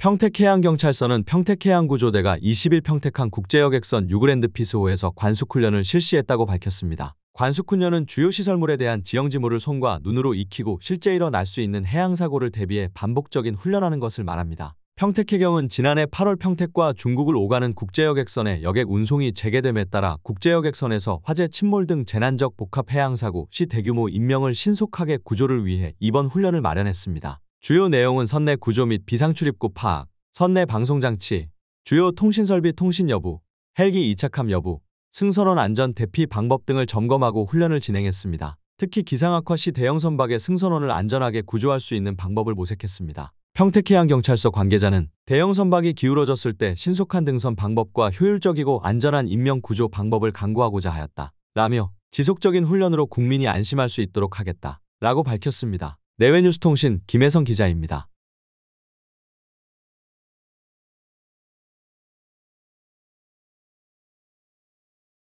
평택해양경찰서는 평택해양구조대가 20일 평택항 국제여객선 유그랜드 피스호에서 관수훈련을 실시했다고 밝혔습니다. 관수훈련은 주요 시설물에 대한 지형지물을 손과 눈으로 익히고 실제 일어날 수 있는 해양사고를 대비해 반복적인 훈련하는 것을 말합니다. 평택해경은 지난해 8월 평택과 중국을 오가는 국제여객선의 여객 운송이 재개됨에 따라 국제여객선에서 화재 침몰 등 재난적 복합해양사고 시 대규모 인명을 신속하게 구조를 위해 이번 훈련을 마련했습니다. 주요 내용은 선내 구조 및 비상출입구 파악, 선내 방송장치, 주요 통신설비 통신 여부, 헬기 이착함 여부, 승선원 안전 대피 방법 등을 점검하고 훈련을 진행했습니다. 특히 기상악화 시 대형 선박의 승선원을 안전하게 구조할 수 있는 방법을 모색했습니다. 평택해양경찰서 관계자는 대형 선박이 기울어졌을 때 신속한 등선 방법과 효율적이고 안전한 인명 구조 방법을 강구하고자 하였다. 라며 지속적인 훈련으로 국민이 안심할 수 있도록 하겠다. 라고 밝혔습니다. 내외뉴스통신 김혜성 기자입니다.